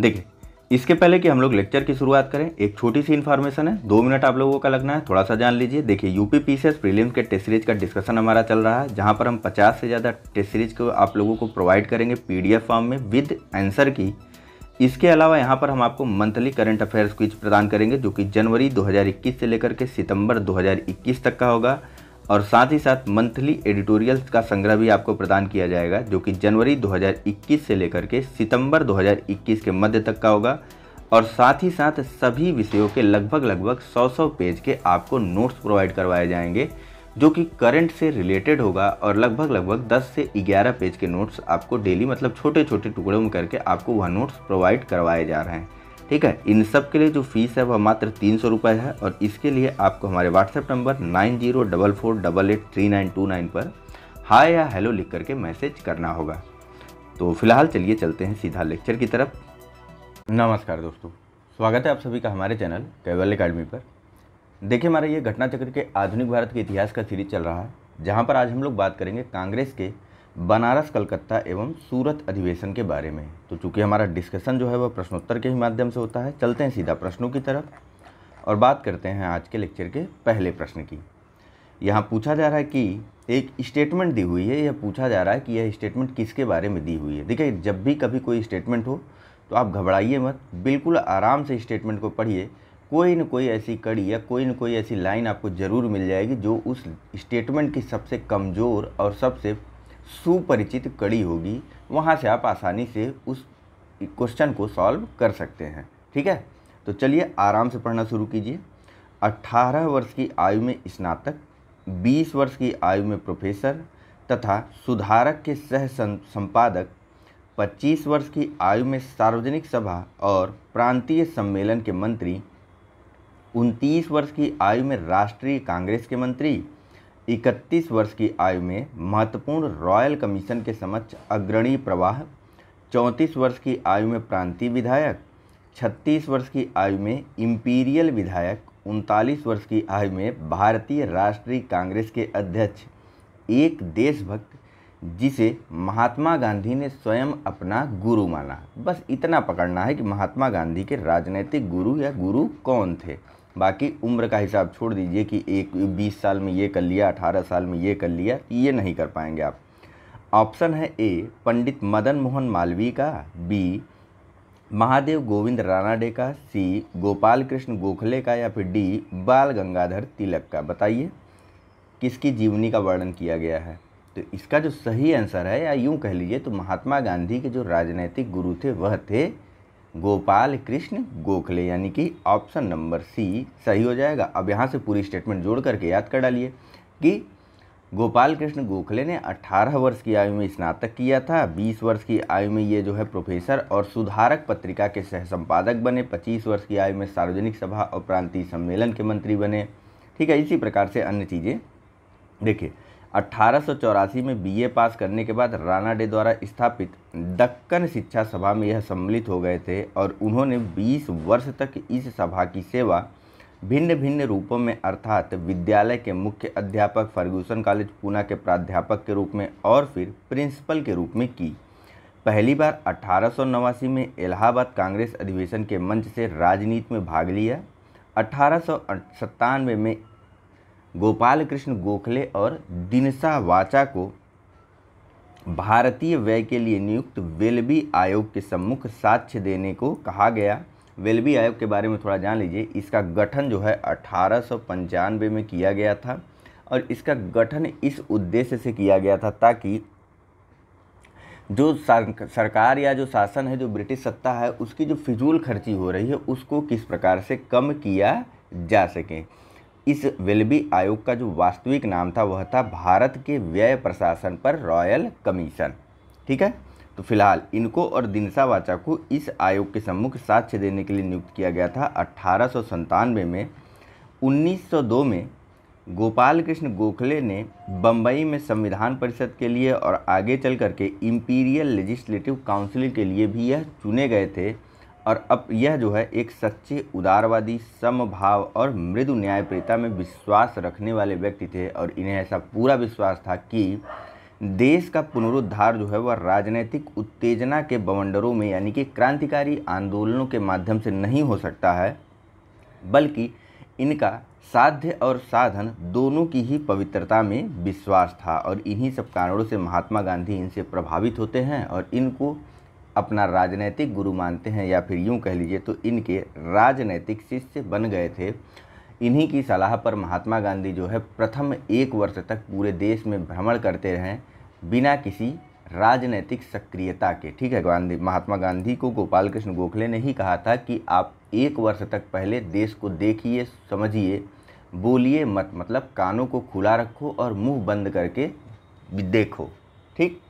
देखिए इसके पहले कि हम लोग लेक्चर की शुरुआत करें एक छोटी सी इन्फॉर्मेशन है दो मिनट आप लोगों का लगना है थोड़ा सा जान लीजिए देखिए यूपी पीसीएस प्रीलिम्स के टेस्ट सीरीज का डिस्कशन हमारा चल रहा है जहां पर हम 50 से ज़्यादा टेस्ट सीरीज को आप लोगों को प्रोवाइड करेंगे पीडीएफ फॉर्म में विद आंसर की इसके अलावा यहाँ पर हम आपको मंथली करंट अफेयर्स क्विज प्रदान करेंगे जो कि जनवरी दो से लेकर के सितंबर दो तक का होगा और साथ ही साथ मंथली एडिटोरियल्स का संग्रह भी आपको प्रदान किया जाएगा जो कि जनवरी 2021 से लेकर के सितंबर 2021 के मध्य तक का होगा और साथ ही साथ सभी विषयों के लगभग लगभग 100-100 पेज के आपको नोट्स प्रोवाइड करवाए जाएंगे जो कि करंट से रिलेटेड होगा और लगभग लगभग 10 से 11 पेज के नोट्स आपको डेली मतलब छोटे छोटे टुकड़ों में करके आपको वह नोट्स प्रोवाइड करवाए जा रहे हैं ठीक है इन सब के लिए जो फीस है वह मात्र तीन सौ रुपये है और इसके लिए आपको हमारे WhatsApp number nine zero double four double eight three nine two nine पर हाय या हेलो लिख करके मैसेज करना होगा तो फिलहाल चलिए चलते हैं सीधा लेक्चर की तरफ नमस्कार दोस्तों स्वागत है आप सभी का हमारे चैनल कैवल अकेडमी पर देखिए हमारा ये घटना चक्र के आधुनिक भारत के इतिहास का सीरीज चल रहा है जहाँ पर आज हम लोग बात करेंगे कांग्रेस के बनारस कलकत्ता एवं सूरत अधिवेशन के बारे में तो चूंकि हमारा डिस्कशन जो है वह प्रश्नोत्तर के ही माध्यम से होता है चलते हैं सीधा प्रश्नों की तरफ और बात करते हैं आज के लेक्चर के पहले प्रश्न की यहाँ पूछा जा रहा है कि एक स्टेटमेंट दी हुई है यह पूछा जा रहा है कि यह स्टेटमेंट किसके बारे में दी हुई है देखिए जब भी कभी कोई स्टेटमेंट हो तो आप घबराइए मत बिल्कुल आराम से स्टेटमेंट को पढ़िए कोई न कोई ऐसी कड़ी या कोई न कोई ऐसी लाइन आपको ज़रूर मिल जाएगी जो उस स्टेटमेंट की सबसे कमज़ोर और सबसे सुपरिचित कड़ी होगी वहाँ से आप आसानी से उस क्वेश्चन को सॉल्व कर सकते हैं ठीक है तो चलिए आराम से पढ़ना शुरू कीजिए 18 वर्ष की आयु में स्नातक 20 वर्ष की आयु में प्रोफेसर तथा सुधारक के सह संपादक 25 वर्ष की आयु में सार्वजनिक सभा और प्रांतीय सम्मेलन के मंत्री 29 वर्ष की आयु में राष्ट्रीय कांग्रेस के मंत्री इकतीस वर्ष की आयु में महत्वपूर्ण रॉयल कमीशन के समक्ष अग्रणी प्रवाह चौंतीस वर्ष की आयु में प्रांतीय विधायक छत्तीस वर्ष की आयु में इम्पीरियल विधायक उनतालीस वर्ष की आयु में भारतीय राष्ट्रीय कांग्रेस के अध्यक्ष एक देशभक्त जिसे महात्मा गांधी ने स्वयं अपना गुरु माना बस इतना पकड़ना है कि महात्मा गांधी के राजनीतिक गुरु या गुरु कौन थे बाकी उम्र का हिसाब छोड़ दीजिए कि एक बीस साल में ये कर लिया अठारह साल में ये कर लिया ये नहीं कर पाएंगे आप ऑप्शन है ए पंडित मदन मोहन मालवीय का बी महादेव गोविंद रानाडे का सी गोपाल कृष्ण गोखले का या फिर डी बाल गंगाधर तिलक का बताइए किसकी जीवनी का वर्णन किया गया है तो इसका जो सही आंसर है या यूँ कह लीजिए तो महात्मा गांधी के जो राजनैतिक गुरु थे वह थे गोपाल कृष्ण गोखले यानी कि ऑप्शन नंबर सी सही हो जाएगा अब यहाँ से पूरी स्टेटमेंट जोड़ करके याद कर डालिए कि गोपाल कृष्ण गोखले ने 18 वर्ष की आयु में स्नातक किया था 20 वर्ष की आयु में ये जो है प्रोफेसर और सुधारक पत्रिका के सह संपादक बने 25 वर्ष की आयु में सार्वजनिक सभा और प्रांतीय सम्मेलन के मंत्री बने ठीक है इसी प्रकार से अन्य चीज़ें देखिए अट्ठारह में बीए पास करने के बाद राणा डे द्वारा स्थापित दक्कन शिक्षा सभा में यह सम्मिलित हो गए थे और उन्होंने 20 वर्ष तक इस सभा की सेवा भिन्न भिन्न रूपों में अर्थात विद्यालय के मुख्य अध्यापक फर्गूसन कॉलेज पूना के प्राध्यापक के रूप में और फिर प्रिंसिपल के रूप में की पहली बार अठारह में इलाहाबाद कांग्रेस अधिवेशन के मंच से राजनीति में भाग लिया अठारह में गोपाल कृष्ण गोखले और दिनसा वाचा को भारतीय व्यय के लिए नियुक्त वेलबी आयोग के सम्मुख साक्ष्य देने को कहा गया वेलबी आयोग के बारे में थोड़ा जान लीजिए इसका गठन जो है अठारह में किया गया था और इसका गठन इस उद्देश्य से किया गया था ताकि जो सरकार या जो शासन है जो ब्रिटिश सत्ता है उसकी जो फिजूल खर्ची हो रही है उसको किस प्रकार से कम किया जा सके इस वेल्बी आयोग का जो वास्तविक नाम था वह था भारत के व्यय प्रशासन पर रॉयल कमीशन ठीक है तो फिलहाल इनको और दिनसा वाचा को इस आयोग के सम्मुख साक्ष्य देने के लिए नियुक्त किया गया था अट्ठारह में 1902 में गोपाल कृष्ण गोखले ने बम्बई में संविधान परिषद के लिए और आगे चल करके इम्पीरियल लेजिस्लेटिव काउंसिल के लिए भी यह चुने गए थे और अब यह जो है एक सच्चे उदारवादी समभाव और मृदु न्यायप्रियता में विश्वास रखने वाले व्यक्ति थे और इन्हें ऐसा पूरा विश्वास था कि देश का पुनरुद्धार जो है वह राजनीतिक उत्तेजना के बवंडरों में यानी कि क्रांतिकारी आंदोलनों के माध्यम से नहीं हो सकता है बल्कि इनका साध्य और साधन दोनों की ही पवित्रता में विश्वास था और इन्हीं सब कारणों से महात्मा गांधी इनसे प्रभावित होते हैं और इनको अपना राजनैतिक गुरु मानते हैं या फिर यूँ कह लीजिए तो इनके राजनैतिक शिष्य बन गए थे इन्हीं की सलाह पर महात्मा गांधी जो है प्रथम एक वर्ष तक पूरे देश में भ्रमण करते रहे बिना किसी राजनैतिक सक्रियता के ठीक है गांधी महात्मा गांधी को गोपाल कृष्ण गोखले ने ही कहा था कि आप एक वर्ष तक पहले देश को देखिए समझिए बोलिए मत मतलब कानों को खुला रखो और मुंह बंद करके देखो ठीक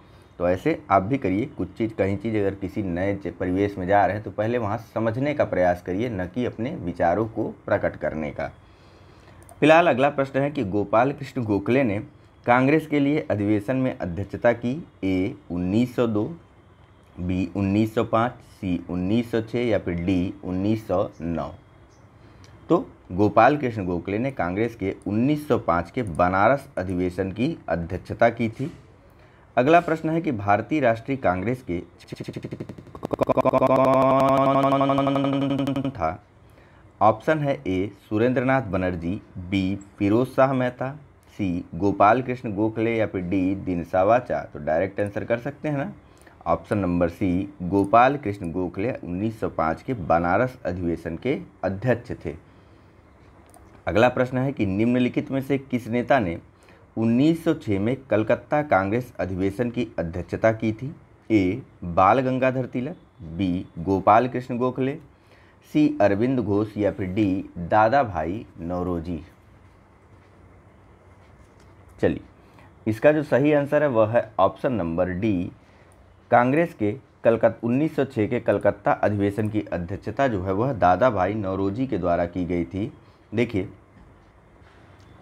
तो ऐसे आप भी करिए कुछ चीज़ कहीं चीज़ अगर किसी नए परिवेश में जा रहे हैं तो पहले वहाँ समझने का प्रयास करिए न कि अपने विचारों को प्रकट करने का फिलहाल अगला प्रश्न है कि गोपाल कृष्ण गोखले ने कांग्रेस के लिए अधिवेशन में अध्यक्षता की ए 1902, बी 1905, सी 1906 या फिर डी 1909। तो गोपाल कृष्ण गोखले ने कांग्रेस के 1905 के बनारस अधिवेशन की अध्यक्षता की थी अगला प्रश्न है कि भारतीय राष्ट्रीय कांग्रेस के कौन था ऑप्शन है A Surendranath Banerjee B Firoz Shah Mehta C Gopal Krishna Gokhale या फिर डी दिनसावाचा तो डायरेक्ट आंसर कर सकते हैं ना option number C Gopal Krishna Gokhale 1905 के बनारस अधिवेशन के अध्यक्ष थे अगला प्रश्न है कि निम्नलिखित में से किस नेता ने 1906 में कलकत्ता कांग्रेस अधिवेशन की अध्यक्षता की थी A Bal Gangadhar Tilak B Gopal Krishna Gokhale C Arvind Ghosh या फिर डी दादा भाई नौरोजी चलिए इसका जो सही आंसर है वह है ऑप्शन नंबर डी कांग्रेस के कलकत्ता 1906 के कलकत्ता अधिवेशन की अध्यक्षता जो है वह दादा भाई नौरोजी के द्वारा की गई थी देखिए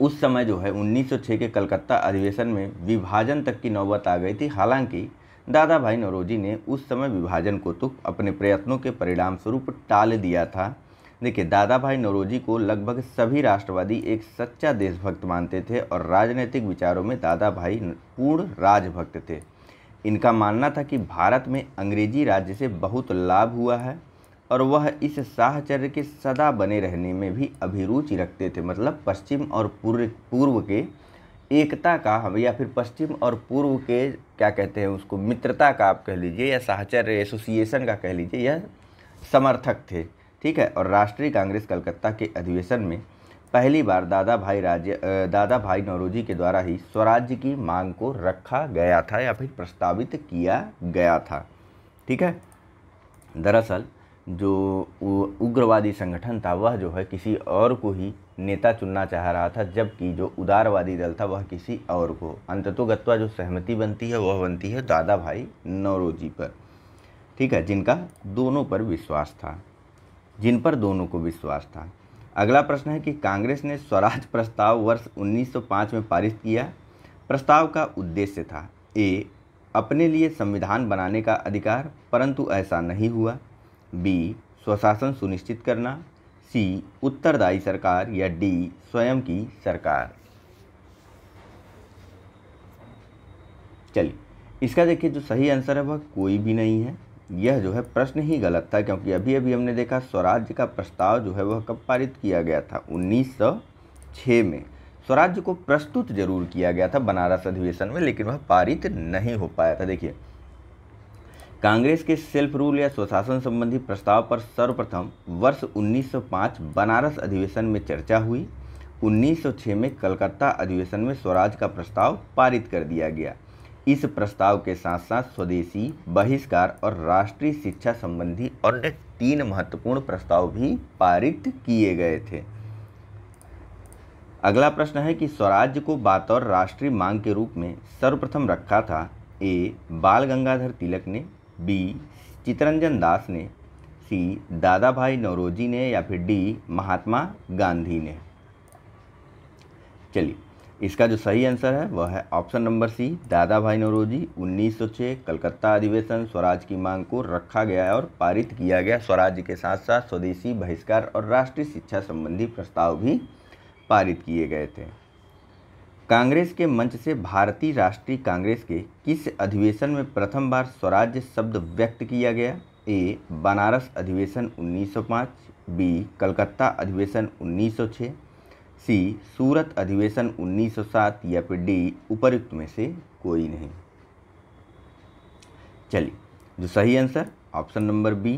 उस समय जो है 1906 के कलकत्ता अधिवेशन में विभाजन तक की नौबत आ गई थी हालांकि दादा भाई नौरोजी ने उस समय विभाजन को तो अपने प्रयत्नों के परिणाम स्वरूप टाल दिया था देखिए दादा भाई नौरोजी को लगभग सभी राष्ट्रवादी एक सच्चा देशभक्त मानते थे और राजनीतिक विचारों में दादा भाई पूर्ण राजभक्त थे इनका मानना था कि भारत में अंग्रेजी राज्य से बहुत लाभ हुआ है और वह इस साहचर्य के सदा बने रहने में भी अभिरुचि रखते थे मतलब पश्चिम और पूर्व पूर्व के एकता का हम या फिर पश्चिम और पूर्व के क्या कहते हैं उसको मित्रता का आप कह लीजिए या साहचर्य एसोसिएशन का कह लीजिए यह समर्थक थे ठीक है और राष्ट्रीय कांग्रेस कलकत्ता के अधिवेशन में पहली बार दादा भाई राज्य दादा भाई नौरोजी के द्वारा ही स्वराज्य की मांग को रखा गया था या फिर प्रस्तावित किया गया था ठीक है दरअसल जो उग्रवादी संगठन था वह जो है किसी और को ही नेता चुनना चाह रहा था जबकि जो उदारवादी दल था वह किसी और को अंततोगत्वा जो सहमति बनती है वह बनती है दादा भाई नौरोजी पर ठीक है जिनका दोनों पर विश्वास था जिन पर दोनों को विश्वास था अगला प्रश्न है कि कांग्रेस ने स्वराज प्रस्ताव वर्ष 1905 में पारित किया प्रस्ताव का उद्देश्य था ए अपने लिए संविधान बनाने का अधिकार परंतु ऐसा नहीं हुआ बी स्वशासन सुनिश्चित करना सी उत्तरदायी सरकार या डी स्वयं की सरकार चलिए इसका देखिए जो सही आंसर है वह कोई भी नहीं है यह जो है प्रश्न ही गलत था क्योंकि अभी अभी हमने देखा स्वराज्य का प्रस्ताव जो है वह कब पारित किया गया था 1906 में स्वराज्य को प्रस्तुत जरूर किया गया था बनारस अधिवेशन में लेकिन वह पारित नहीं हो पाया था देखिए कांग्रेस के सेल्फ रूल या स्वशासन संबंधी प्रस्ताव पर सर्वप्रथम वर्ष 1905 बनारस अधिवेशन में चर्चा हुई 1906 में कलकत्ता अधिवेशन में स्वराज का प्रस्ताव पारित कर दिया गया इस प्रस्ताव के साथ साथ स्वदेशी बहिष्कार और राष्ट्रीय शिक्षा संबंधी और तीन महत्वपूर्ण प्रस्ताव भी पारित किए गए थे अगला प्रश्न है कि स्वराज्य को बातौर राष्ट्रीय मांग के रूप में सर्वप्रथम रखा था ए बाल गंगाधर तिलक ने बी चितरंजन दास ने सी दादा भाई नौरोजी ने या फिर डी महात्मा गांधी ने चलिए इसका जो सही आंसर है वह है ऑप्शन नंबर सी दादा भाई नौरोजी 1906 कलकत्ता अधिवेशन स्वराज की मांग को रखा गया है और पारित किया गया स्वराज के साथ साथ स्वदेशी बहिष्कार और राष्ट्रीय शिक्षा संबंधी प्रस्ताव भी पारित किए गए थे कांग्रेस के मंच से भारतीय राष्ट्रीय कांग्रेस के किस अधिवेशन में प्रथम बार स्वराज्य शब्द व्यक्त किया गया ए बनारस अधिवेशन 1905 बी कलकत्ता अधिवेशन 1906 सी सूरत अधिवेशन 1907 या फिर डी उपरुक्त में से कोई नहीं चलिए जो सही answer option number B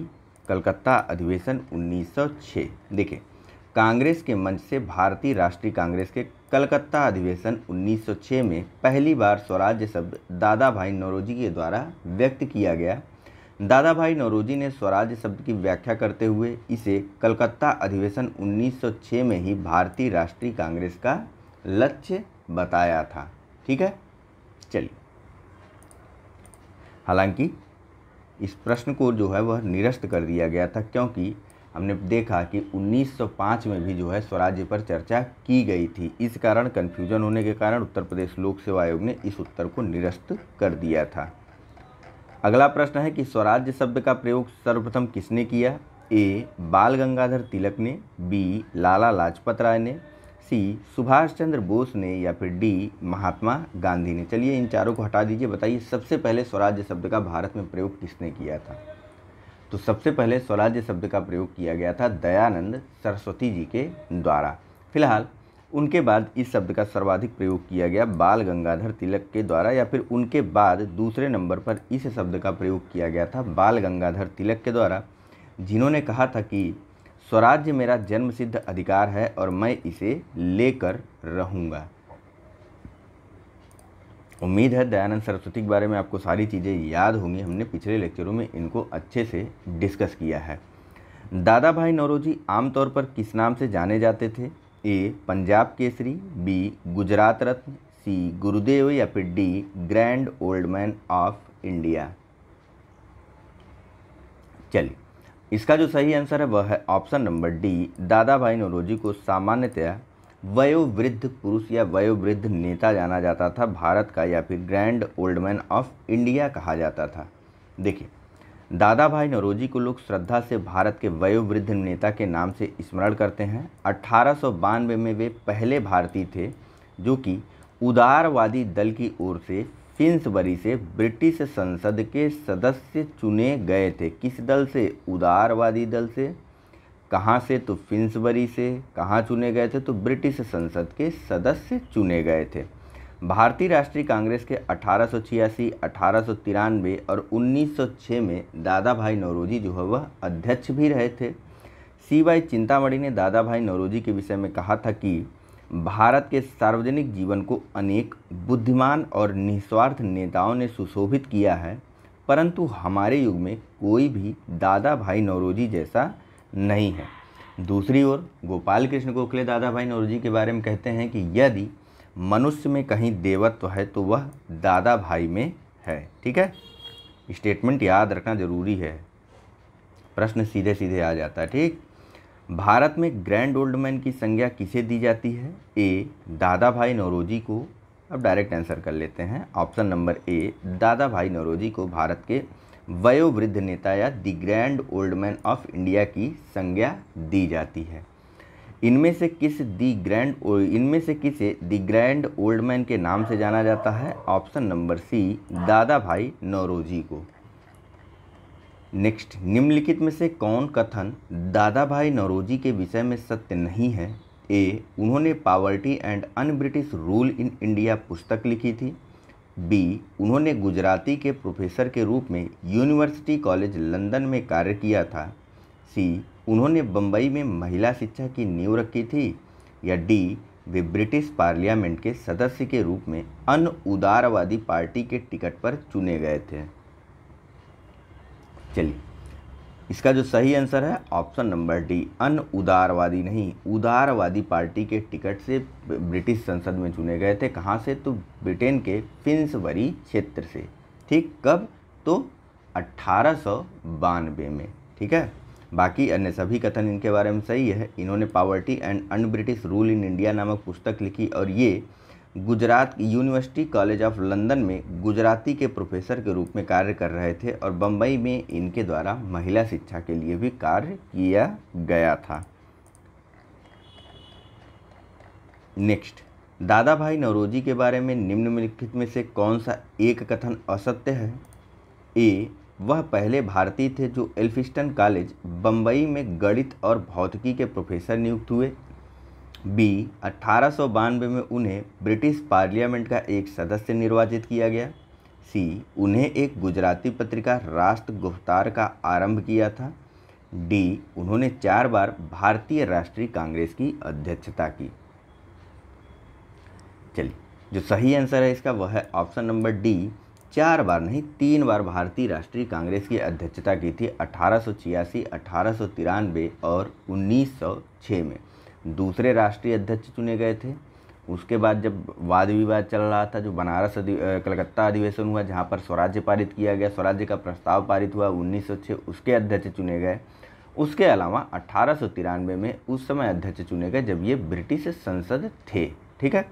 Calcutta अधिवेशन 1906 देखें कांग्रेस के मंच से भारतीय राष्ट्रीय कांग्रेस के कलकत्ता अधिवेशन 1906 में पहली बार स्वराज्य शब्द दादा भाई नौरोजी के द्वारा व्यक्त किया गया दादा भाई नौरोजी ने स्वराज्य शब्द की व्याख्या करते हुए इसे कलकत्ता अधिवेशन 1906 में ही भारतीय राष्ट्रीय कांग्रेस का लक्ष्य बताया था ठीक है चलिए हालांकि इस प्रश्न को जो है वह निरस्त कर दिया गया था क्योंकि हमने देखा कि 1905 में भी जो है स्वराज्य पर चर्चा की गई थी इस कारण कन्फ्यूजन होने के कारण उत्तर प्रदेश लोक सेवा आयोग ने इस उत्तर को निरस्त कर दिया था अगला प्रश्न है कि स्वराज्य शब्द का प्रयोग सर्वप्रथम किसने किया ए बाल गंगाधर तिलक ने बी लाला लाजपत राय ने सी सुभाष चंद्र बोस ने या फिर डी महात्मा गांधी ने चलिए इन चारों को हटा दीजिए बताइए सबसे पहले स्वराज्य शब्द का भारत में प्रयोग किसने किया था तो सबसे पहले स्वराज्य शब्द का प्रयोग किया गया था दयानंद सरस्वती जी के द्वारा फिलहाल उनके बाद इस शब्द का सर्वाधिक प्रयोग किया गया बाल गंगाधर तिलक के द्वारा या फिर उनके बाद दूसरे नंबर पर इस शब्द का प्रयोग किया गया था बाल गंगाधर तिलक के द्वारा जिन्होंने कहा था कि स्वराज्य मेरा जन्मसिद्ध अधिकार है और मैं इसे लेकर रहूँगा उम्मीद है दयानंद सरस्वती के बारे में आपको सारी चीज़ें याद होंगी हमने पिछले लेक्चरों में इनको अच्छे से डिस्कस किया है दादा भाई नौरोजी आमतौर पर किस नाम से जाने जाते थे A Punjab Kesari B Gujarat Ratna C Gurudev या फिर D grand old man of India चलिए इसका जो सही आंसर है वह है ऑप्शन नंबर डी दादा भाई नौरोजी को सामान्यतया वयोवृद्ध पुरुष या वयोवृद्ध नेता जाना जाता था भारत का या फिर grand old man of India कहा जाता था देखिए दादा भाई नरोजी को लोग श्रद्धा से भारत के वयोवृद्ध नेता के नाम से स्मरण करते हैं अट्ठारह में वे पहले भारतीय थे जो कि उदारवादी दल की ओर से फिंसबरी से ब्रिटिश संसद के सदस्य चुने गए थे किस दल से उदारवादी दल से कहाँ से तो फिंसबरी से कहाँ चुने गए थे तो ब्रिटिश संसद के सदस्य चुने गए थे भारतीय राष्ट्रीय कांग्रेस के अठारह सौ छियासी और 1906 में दादा भाई नौरोजी जो है वह अध्यक्ष भी रहे थे सी वाई चिंतामणि ने दादा भाई नौरोजी के विषय में कहा था कि भारत के सार्वजनिक जीवन को अनेक बुद्धिमान और निस्वार्थ नेताओं ने सुशोभित किया है परंतु हमारे युग में कोई भी दादा भाई नौरोजी जैसा नहीं है दूसरी ओर गोपाल कृष्ण गोखले दादा भाई नौरोजी के बारे में कहते हैं कि यदि मनुष्य में कहीं देवत्व है तो वह दादा भाई में है ठीक है स्टेटमेंट याद रखना ज़रूरी है प्रश्न सीधे सीधे आ जाता है ठीक भारत में ग्रैंड ओल्ड मैन की संज्ञा किसे दी जाती है ए दादा भाई नौरोजी को अब डायरेक्ट आंसर कर लेते हैं ऑप्शन नंबर ए दादा भाई नौरोजी को भारत के वयोवृद्ध नेता या the grand old man of India की संज्ञा दी जाती है इनमें से किस दी ग्रैंड इनमें से किसे दी ग्रैंड ओल्ड मैन के नाम से जाना जाता है ऑप्शन नंबर सी दादा भाई नौरोजी को नेक्स्ट निम्नलिखित में से कौन कथन दादा भाई नौरोजी के विषय में सत्य नहीं है ए उन्होंने poverty and un British rule in India पुस्तक लिखी थी बी उन्होंने गुजराती के प्रोफेसर के रूप में यूनिवर्सिटी कॉलेज लंदन में कार्य किया था सी उन्होंने बम्बई में महिला शिक्षा की नींव रखी थी या डी वे ब्रिटिश पार्लियामेंट के सदस्य के रूप में अन उदारवादी पार्टी के टिकट पर चुने गए थे चलिए इसका जो सही आंसर है ऑप्शन नंबर डी अन उदारवादी नहीं उदारवादी पार्टी के टिकट से ब्रिटिश संसद में चुने गए थे कहाँ से तो ब्रिटेन के फिंसवरी क्षेत्र से ठीक कब तो अट्ठारह में ठीक है बाकी अन्य सभी कथन इनके बारे में सही है इन्होंने poverty and un British rule in India नामक पुस्तक लिखी और ये Gujarat university college of London में गुजराती के प्रोफेसर के रूप में कार्य कर रहे थे और बम्बई में इनके द्वारा महिला शिक्षा के लिए भी कार्य किया गया था नेक्स्ट दादा भाई नवरोजी के बारे में निम्नलिखित में से कौन सा एक कथन असत्य है ए वह पहले भारतीय थे जो एल्फिस्टन कॉलेज बम्बई में गणित और भौतिकी के प्रोफेसर नियुक्त हुए बी अठारह में उन्हें ब्रिटिश पार्लियामेंट का एक सदस्य निर्वाचित किया गया सी उन्हें एक गुजराती पत्रिका राष्ट्र गुफ्तार का आरंभ किया था डी उन्होंने चार बार भारतीय राष्ट्रीय कांग्रेस की अध्यक्षता की चलिए जो सही आंसर है इसका वह है ऑप्शन नंबर डी चार बार नहीं तीन बार भारतीय राष्ट्रीय कांग्रेस की अध्यक्षता की थी अठारह सौ छियासी अठारह सौ तिरानवे और 1906 में दूसरे राष्ट्रीय अध्यक्ष चुने गए थे उसके बाद जब वाद विवाद चल रहा था जो बनारस अधि कलकत्ता अधिवेशन हुआ जहाँ पर स्वराज्य पारित किया गया स्वराज्य का प्रस्ताव पारित हुआ उन्नीस उसके अध्यक्ष चुने गए उसके अलावा अठारह में उस समय अध्यक्ष चुने गए जब ये ब्रिटिश संसद थे ठीक है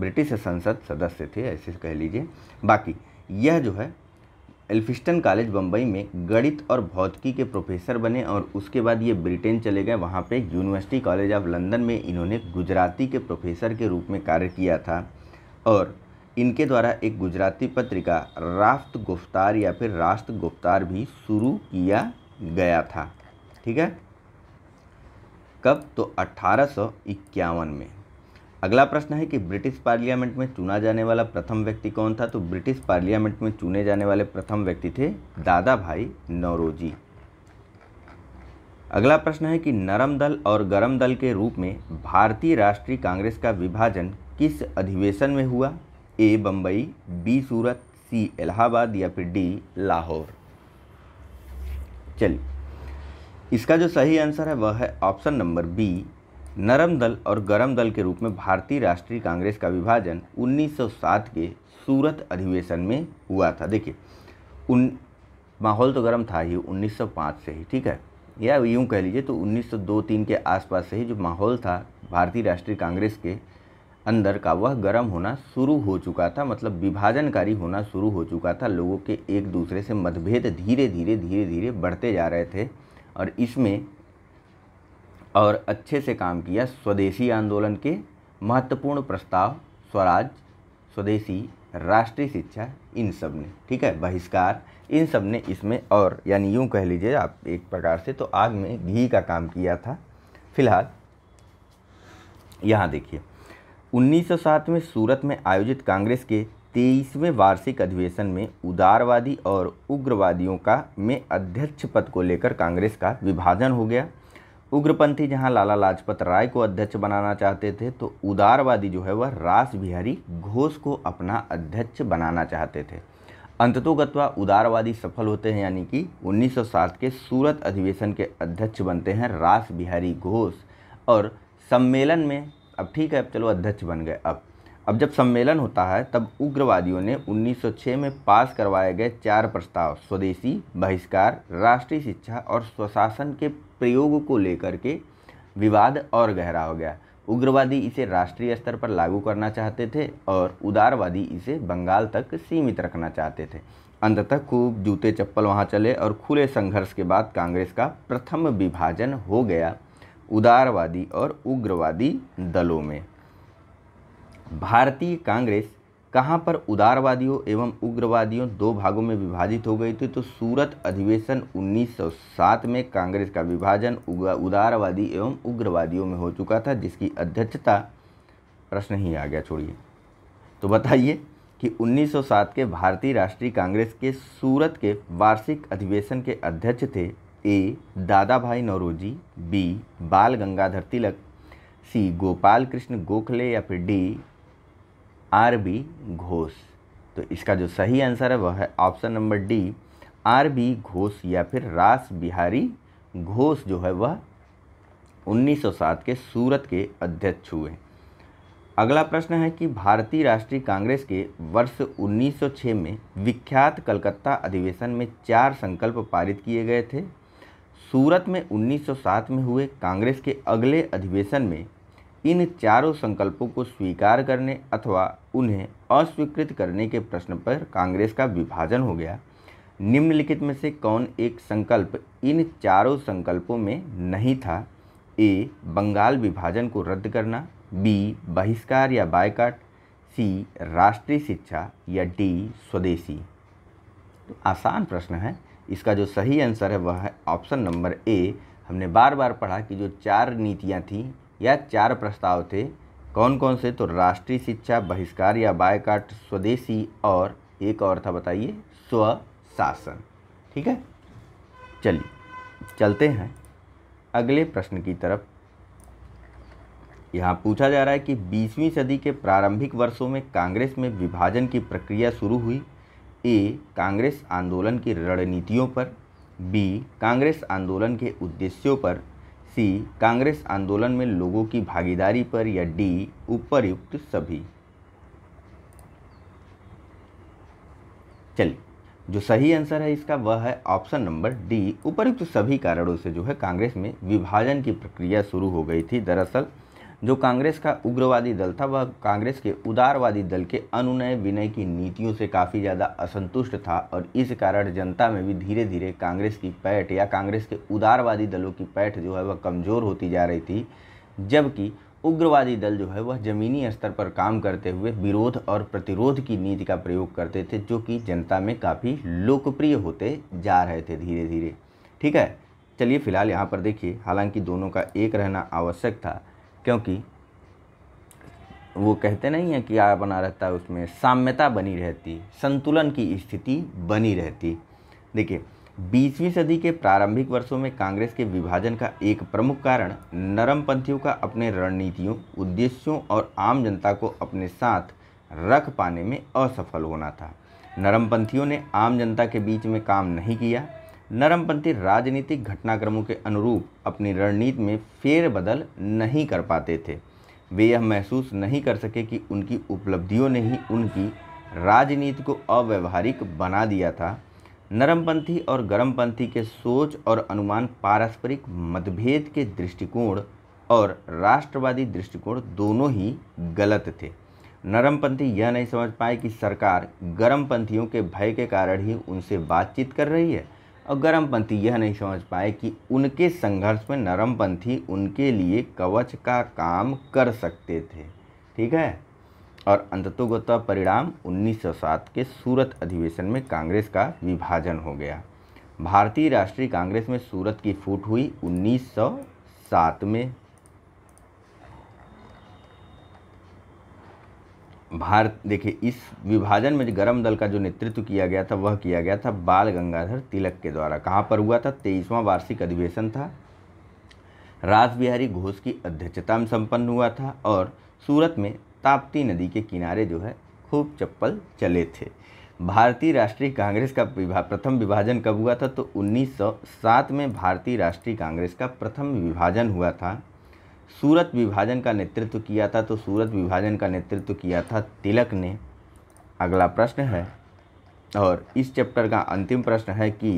ब्रिटिश संसद सदस्य थे ऐसे कह लीजिए बाकी यह जो है एल्फिस्टन कॉलेज बम्बई में गणित और भौतिकी के प्रोफेसर बने और उसके बाद ये ब्रिटेन चले गए वहाँ पे यूनिवर्सिटी कॉलेज ऑफ लंदन में इन्होंने गुजराती के प्रोफेसर के रूप में कार्य किया था और इनके द्वारा एक गुजराती पत्रिका राफ्त गुफ्तार या फिर रास्त गुफ्तार भी शुरू किया गया था ठीक है कब तो अट्ठारह में अगला प्रश्न है कि ब्रिटिश पार्लियामेंट में चुना जाने वाला प्रथम व्यक्ति कौन था तो ब्रिटिश पार्लियामेंट में चुने जाने वाले प्रथम व्यक्ति थे दादा भाई नौरोजी अगला प्रश्न है कि नरम दल और गरम दल के रूप में भारतीय राष्ट्रीय कांग्रेस का विभाजन किस अधिवेशन में हुआ A Bombay B Surat C Allahabad या फिर डी लाहौर चलिए इसका जो सही आंसर है वह है ऑप्शन नंबर बी नरम दल और गरम दल के रूप में भारतीय राष्ट्रीय कांग्रेस का विभाजन 1907 के सूरत अधिवेशन में हुआ था देखिए उन माहौल तो गर्म था ही 1905 से ही ठीक है या यूँ कह लीजिए तो 1902-3 के आसपास से ही जो माहौल था भारतीय राष्ट्रीय कांग्रेस के अंदर का वह गर्म होना शुरू हो चुका था मतलब विभाजनकारी होना शुरू हो चुका था लोगों के एक दूसरे से मतभेद धीरे धीरे धीरे धीरे बढ़ते जा रहे थे और इसमें और अच्छे से काम किया स्वदेशी आंदोलन के महत्वपूर्ण प्रस्ताव स्वराज स्वदेशी राष्ट्रीय शिक्षा इन सब ने ठीक है बहिष्कार इन सब ने इसमें और यानी यूँ कह लीजिए आप एक प्रकार से तो आग में घी का काम किया था फिलहाल यहाँ देखिए 1907 में सूरत में आयोजित कांग्रेस के तेईसवें वार्षिक अधिवेशन में उदारवादी और उग्रवादियों का में अध्यक्ष पद को लेकर कांग्रेस का विभाजन हो गया उग्रपंथी जहां लाला लाजपत राय को अध्यक्ष बनाना चाहते थे तो उदारवादी जो है वह रास बिहारी घोष को अपना अध्यक्ष बनाना चाहते थे अंततोगत्वा उदारवादी सफल होते हैं यानी कि 1907 के सूरत अधिवेशन के अध्यक्ष बनते हैं रास बिहारी घोष और सम्मेलन में अब ठीक है अब चलो अध्यक्ष बन गए अब अब जब सम्मेलन होता है तब उग्रवादियों ने 1906 में पास करवाए गए चार प्रस्ताव स्वदेशी बहिष्कार राष्ट्रीय शिक्षा और स्वशासन के प्रयोग को लेकर के विवाद और गहरा हो गया उग्रवादी इसे राष्ट्रीय स्तर पर लागू करना चाहते थे और उदारवादी इसे बंगाल तक सीमित रखना चाहते थे अंततः खूब जूते चप्पल वहाँ चले और खुले संघर्ष के बाद कांग्रेस का प्रथम विभाजन हो गया उदारवादी और उग्रवादी दलों में भारतीय कांग्रेस कहाँ पर उदारवादियों एवं उग्रवादियों दो भागों में विभाजित हो गई थी तो सूरत अधिवेशन 1907 में कांग्रेस का विभाजन उदारवादी एवं उग्रवादियों में हो चुका था जिसकी अध्यक्षता प्रश्न ही आ गया छोड़िए तो बताइए कि 1907 के भारतीय राष्ट्रीय कांग्रेस के सूरत के वार्षिक अधिवेशन के अध्यक्ष थे ए दादा भाई नौरोजी बी बाल गंगाधर तिलक सी गोपाल कृष्ण गोखले या फिर डी आर बी घोष तो इसका जो सही आंसर है वह है option number D R B Ghosh या फिर रास बिहारी घोष जो है वह 1907 के सूरत के अध्यक्ष हुए अगला प्रश्न है कि भारतीय राष्ट्रीय कांग्रेस के वर्ष 1906 में विख्यात कलकत्ता अधिवेशन में चार संकल्प पारित किए गए थे सूरत में 1907 में हुए कांग्रेस के अगले अधिवेशन में इन चारों संकल्पों को स्वीकार करने अथवा उन्हें अस्वीकृत करने के प्रश्न पर कांग्रेस का विभाजन हो गया निम्नलिखित में से कौन एक संकल्प इन चारों संकल्पों में नहीं था ए बंगाल विभाजन को रद्द करना बी बहिष्कार या बायकाट सी राष्ट्रीय शिक्षा या डी स्वदेशी तो आसान प्रश्न है इसका जो सही आंसर है वह है ऑप्शन नंबर ए हमने बार बार पढ़ा कि जो चार नीतियाँ थीं यह चार प्रस्ताव थे कौन कौन से तो राष्ट्रीय शिक्षा बहिष्कार या बायकाट स्वदेशी और एक और था बताइए स्वशासन ठीक है चलिए चलते हैं अगले प्रश्न की तरफ यहाँ पूछा जा रहा है कि 20वीं सदी के प्रारंभिक वर्षों में कांग्रेस में विभाजन की प्रक्रिया शुरू हुई ए कांग्रेस आंदोलन की रणनीतियों पर बी कांग्रेस आंदोलन के उद्देश्यों पर सी कांग्रेस आंदोलन में लोगों की भागीदारी पर या डी उपरयुक्त सभी चलिए जो सही आंसर है इसका वह है ऑप्शन नंबर डी उपरयुक्त सभी कारणों से जो है कांग्रेस में विभाजन की प्रक्रिया शुरू हो गई थी दरअसल जो कांग्रेस का उग्रवादी दल था वह कांग्रेस के उदारवादी दल के अनुनय विनय की नीतियों से काफ़ी ज़्यादा असंतुष्ट था और इस कारण जनता में भी धीरे धीरे कांग्रेस की पैठ या कांग्रेस के उदारवादी दलों की पैठ जो है वह कमज़ोर होती जा रही थी जबकि उग्रवादी दल जो है वह ज़मीनी स्तर पर काम करते हुए विरोध और प्रतिरोध की नीति का प्रयोग करते थे जो कि जनता में काफ़ी लोकप्रिय होते जा रहे थे धीरे धीरे ठीक है चलिए फिलहाल यहाँ पर देखिए हालांकि दोनों का एक रहना आवश्यक था क्योंकि वो कहते नहीं हैं कि आ बना रहता है उसमें साम्यता बनी रहती संतुलन की स्थिति बनी रहती देखिए बीसवीं सदी के प्रारंभिक वर्षों में कांग्रेस के विभाजन का एक प्रमुख कारण नरमपंथियों का अपने रणनीतियों उद्देश्यों और आम जनता को अपने साथ रख पाने में असफल होना था नरमपंथियों ने आम जनता के बीच में काम नहीं किया नरमपंथी राजनीतिक घटनाक्रमों के अनुरूप अपनी रणनीति में फेरबदल नहीं कर पाते थे वे यह महसूस नहीं कर सके कि उनकी उपलब्धियों ने ही उनकी राजनीति को अव्यवहारिक बना दिया था नरमपंथी और गर्मपंथी के सोच और अनुमान पारस्परिक मतभेद के दृष्टिकोण और राष्ट्रवादी दृष्टिकोण दोनों ही गलत थे नरमपंथी यह नहीं समझ पाए कि सरकार गर्मपंथियों के भय के कारण ही उनसे बातचीत कर रही है और गर्मपंथी यह नहीं समझ पाए कि उनके संघर्ष में नरमपंथी उनके लिए कवच का काम कर सकते थे ठीक है और अंततोगता परिणाम 1907 के सूरत अधिवेशन में कांग्रेस का विभाजन हो गया भारतीय राष्ट्रीय कांग्रेस में सूरत की फूट हुई 1907 में भारत देखिए इस विभाजन में गर्म दल का जो नेतृत्व किया गया था वह किया गया था बाल गंगाधर तिलक के द्वारा कहाँ पर हुआ था तेईसवां वार्षिक अधिवेशन था राज बिहारी घोष की अध्यक्षता में संपन्न हुआ था और सूरत में ताप्ती नदी के किनारे जो है खूब चप्पल चले थे भारतीय राष्ट्रीय कांग्रेस का विभा प्रथम विभाजन कब हुआ था तो 1907 में भारतीय राष्ट्रीय कांग्रेस का प्रथम विभाजन हुआ था सूरत विभाजन का नेतृत्व किया था तो सूरत विभाजन का नेतृत्व किया था तिलक ने अगला प्रश्न है और इस चैप्टर का अंतिम प्रश्न है कि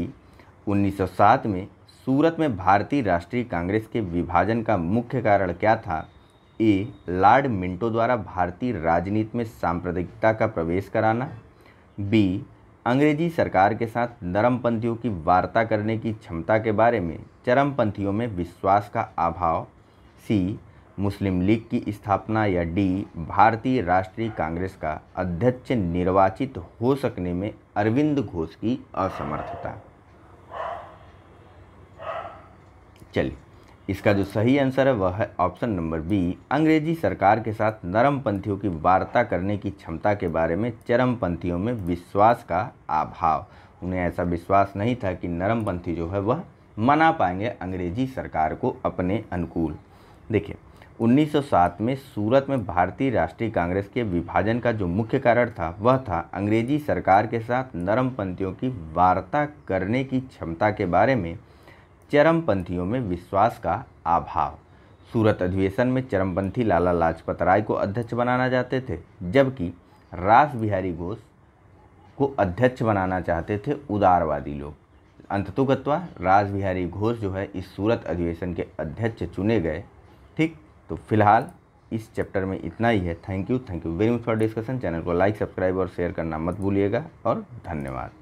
1907 में सूरत में भारतीय राष्ट्रीय कांग्रेस के विभाजन का मुख्य कारण क्या था ए लॉर्ड मिंटो द्वारा भारतीय राजनीति में सांप्रदायिकता का प्रवेश कराना बी अंग्रेजी सरकार के साथ नरमपंथियों की वार्ता करने की क्षमता के बारे में चरमपंथियों में विश्वास का अभाव सी मुस्लिम लीग की स्थापना या डी भारतीय राष्ट्रीय कांग्रेस का अध्यक्ष निर्वाचित हो सकने में अरविंद घोष की असमर्थता चलिए इसका जो सही आंसर है वह है ऑप्शन नंबर बी अंग्रेजी सरकार के साथ नरमपंथियों की वार्ता करने की क्षमता के बारे में चरमपंथियों में विश्वास का अभाव उन्हें ऐसा विश्वास नहीं था कि नरमपंथी जो है वह मना पाएंगे अंग्रेजी सरकार को अपने अनुकूल देखिए 1907 में सूरत में भारतीय राष्ट्रीय कांग्रेस के विभाजन का जो मुख्य कारण था वह था अंग्रेजी सरकार के साथ नरमपंथियों की वार्ता करने की क्षमता के बारे में चरमपंथियों में विश्वास का अभाव सूरत अधिवेशन में चरमपंथी लाला लाजपत राय को अध्यक्ष बनाना चाहते थे जबकि रास बिहारी घोष को अध्यक्ष बनाना चाहते थे उदारवादी लोग अंततोगत्वा राज बिहारी घोष जो है इस सूरत अधिवेशन के अध्यक्ष चुने गए ठीक तो फिलहाल इस चैप्टर में इतना ही है thank you thank you very much for discussion channel को लाइक सब्सक्राइब और शेयर करना मत भूलिएगा और धन्यवाद